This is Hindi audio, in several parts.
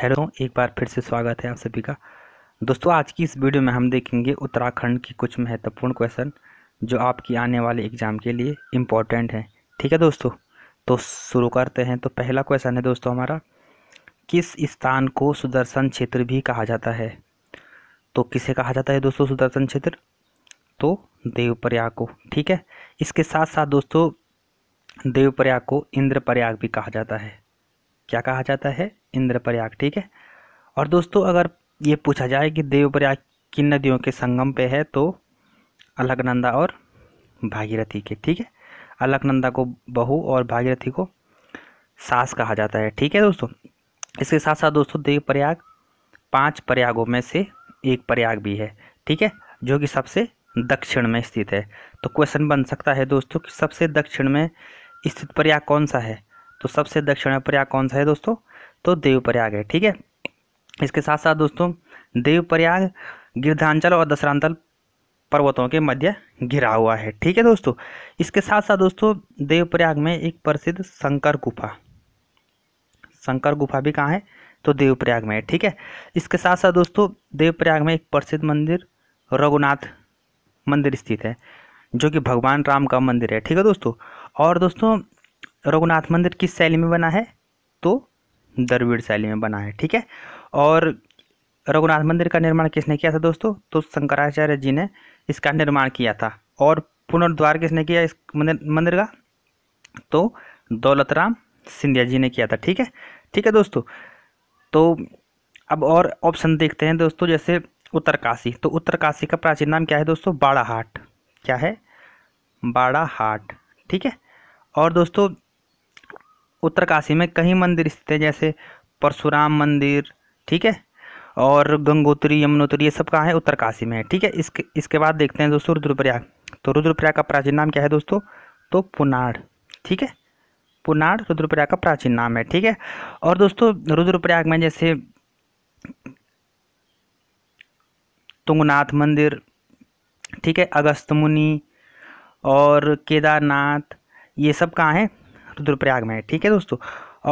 हेलो दोस्तों एक बार फिर से स्वागत है आप सभी का दोस्तों आज की इस वीडियो में हम देखेंगे उत्तराखंड की कुछ महत्वपूर्ण क्वेश्चन जो आपकी आने वाले एग्ज़ाम के लिए इम्पोर्टेंट हैं ठीक है दोस्तों तो शुरू करते हैं तो पहला क्वेश्चन है दोस्तों हमारा किस स्थान को सुदर्शन क्षेत्र भी कहा जाता है तो किसे कहा जाता है दोस्तों सुदर्शन क्षेत्र तो देवप्रयाग को ठीक है इसके साथ साथ दोस्तों देवप्रयाग को इंद्रप्रयाग भी कहा जाता है क्या कहा जाता है इंद्रप्रयाग ठीक है और दोस्तों अगर ये पूछा जाए कि देवप्रयाग किन नदियों के संगम पे है तो अलकनंदा और भागीरथी के ठीक है अलकनंदा को बहु और भागीरथी को सास कहा जाता है ठीक है दोस्तों इसके साथ साथ दोस्तों देव प्रयाग पांच प्रयागों में से एक प्रयाग भी है ठीक है जो कि सबसे दक्षिण में स्थित है तो क्वेश्चन बन सकता है दोस्तों कि सबसे दक्षिण में स्थित प्रयाग कौन सा है तो सबसे दक्षिण में प्रयाग कौन सा है दोस्तों तो देव प्रयाग है ठीक है इसके साथ साथ दोस्तों देव प्रयाग गिरधांचल और दशरांचल पर्वतों के मध्य घिरा हुआ है ठीक है दोस्तों इसके साथ साथ दोस्तों देवप्रयाग में एक प्रसिद्ध शंकर गुफा शंकर गुफा भी कहाँ है तो देवप्रयाग में है ठीक है इसके साथ साथ दोस्तों देवप्रयाग में एक प्रसिद्ध मंदिर रघुनाथ मंदिर स्थित है जो कि भगवान राम का मंदिर है ठीक है दोस्तों और दोस्तों रघुनाथ मंदिर किस शैली में बना है तो द्रविड़ शैली में बना है ठीक है और रघुनाथ मंदिर का निर्माण किसने किया था दोस्तों तो शंकराचार्य जी ने इसका निर्माण किया था और पुनर्द्वार किसने किया इस मंदिर मंदिर का तो दौलत राम सिंधिया जी ने किया था ठीक है ठीक है दोस्तों तो अब और ऑप्शन देखते हैं दोस्तों जैसे उत्तरकाशी तो उत्तरकाशी का प्राचीन नाम क्या है दोस्तों बाड़ाहाट क्या है बाड़ाहाट ठीक है और दोस्तों उत्तरकाशी में कई मंदिर स्थित हैं जैसे परशुराम मंदिर ठीक है और गंगोत्री यमुनोत्री ये सब कहाँ है उत्तरकाशी में है ठीक है इसके इसके बाद देखते हैं दोस्तों रुद्रप्रयाग तो रुद्रप्रयाग का प्राचीन नाम क्या है दोस्तों तो पुनाड़ ठीक है पुनाड़ रुद्रप्रयाग का प्राचीन नाम है ठीक है और दोस्तों रुद्रप्रयाग में जैसे तुंगनाथ मंदिर ठीक है अगस्त मुनि और केदारनाथ ये सब कहाँ हैं रुद्रप्रयाग में है ठीक है दोस्तों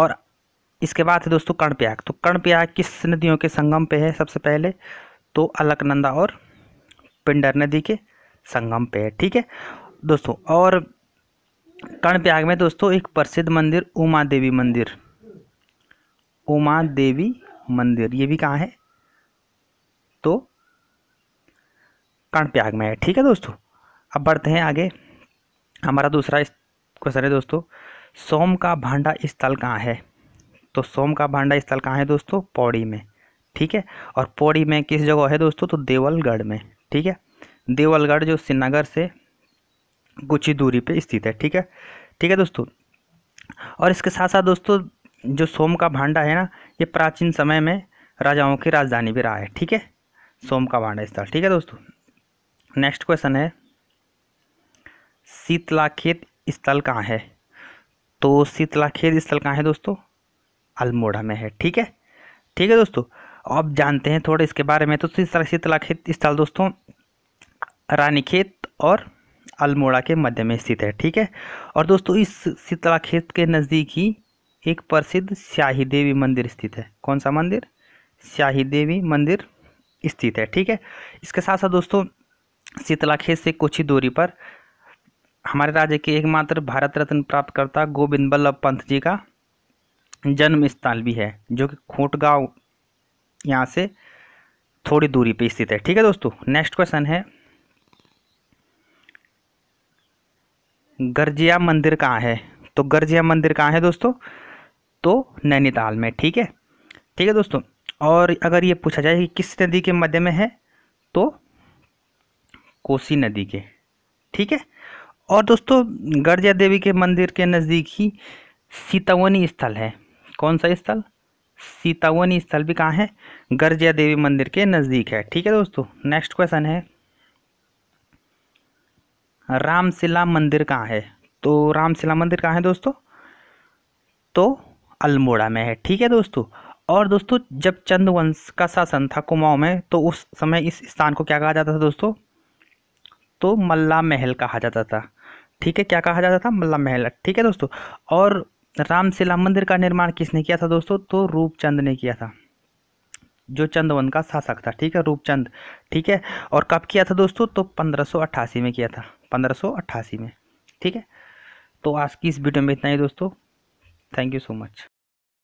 और इसके बाद है दोस्तों कर्णप्रयाग तो कर्णप्रयाग किस नदियों के संगम पे है सबसे पहले तो अलकनंदा और पिंडर नदी के संगम पे है ठीक है दोस्तों और कर्णप्रयाग में दोस्तों एक प्रसिद्ध मंदिर उमा देवी मंदिर उमा देवी मंदिर ये भी कहाँ है तो कर्णप्रयाग में है ठीक है दोस्तों अब बढ़ते हैं आगे हमारा दूसरा क्वेश्चन है दोस्तों सोम का भांडा स्थल कहाँ है तो सोम का भांडा स्थल कहाँ है दोस्तों पौड़ी में ठीक है और पौड़ी में किस जगह है दोस्तों तो देवलगढ़ में ठीक है देवलगढ़ जो श्रीनगर से कुछ ही दूरी पे स्थित है ठीक है ठीक है दोस्तों और इसके साथ साथ दोस्तों जो सोम का भांडा है ना ये प्राचीन समय में राजाओं की राजधानी भी रहा है ठीक है सोम का भांडा स्थल ठीक है दोस्तों नेक्स्ट क्वेश्चन है शीतला खेत स्थल कहाँ है तो शीतला खेत स्थल कहाँ है दोस्तों अल्मोड़ा में है ठीक है ठीक है दोस्तों अब जानते हैं थोड़ा इसके बारे में तो शीतला खेत स्थल दोस्तों रानीखेत और अल्मोड़ा के मध्य में स्थित है ठीक है और दोस्तों इस शीतला खेत के नज़दीक ही एक प्रसिद्ध स्याही देवी मंदिर स्थित है कौन सा मंदिर स्याही देवी मंदिर स्थित है ठीक है इसके साथ साथ दोस्तों शीतला खेत से कुछ ही दूरी पर हमारे राज्य के एकमात्र भारत रत्न प्राप्तकर्ता गोविंद बल्लभ पंत जी का जन्म स्थल भी है जो कि खोट गाँव यहाँ से थोड़ी दूरी पे स्थित है ठीक है दोस्तों नेक्स्ट क्वेश्चन है गर्जिया मंदिर कहाँ है तो गर्जिया मंदिर कहाँ है दोस्तों तो नैनीताल में ठीक है ठीक है दोस्तों और अगर ये पूछा जाए कि किस नदी के मध्य में है तो कोसी नदी के ठीक है और दोस्तों गर्जा देवी के मंदिर के नज़दीक ही सीतावनी स्थल है कौन सा स्थल सीतावनी स्थल भी कहाँ है गर्जिया देवी मंदिर के नज़दीक है ठीक है दोस्तों नेक्स्ट क्वेश्चन है रामशिला मंदिर कहाँ है तो रामशिला मंदिर कहाँ है दोस्तों तो अल्मोड़ा में है ठीक है दोस्तों और दोस्तों जब चंद वंश का शासन था कुमाऊँ में तो उस समय इस स्थान को क्या कहा जाता था दोस्तों तो मल्ला महल कहा जाता था ठीक है क्या कहा जाता था मल्ला महल ठीक है दोस्तों और रामशिला मंदिर का निर्माण किसने किया था दोस्तों तो रूपचंद ने किया था जो चंदवन का शासक था ठीक है रूपचंद ठीक है और कब किया था दोस्तों तो पंद्रह में किया था पंद्रह में ठीक है तो आज की इस वीडियो में इतना ही दोस्तों थैंक यू सो मच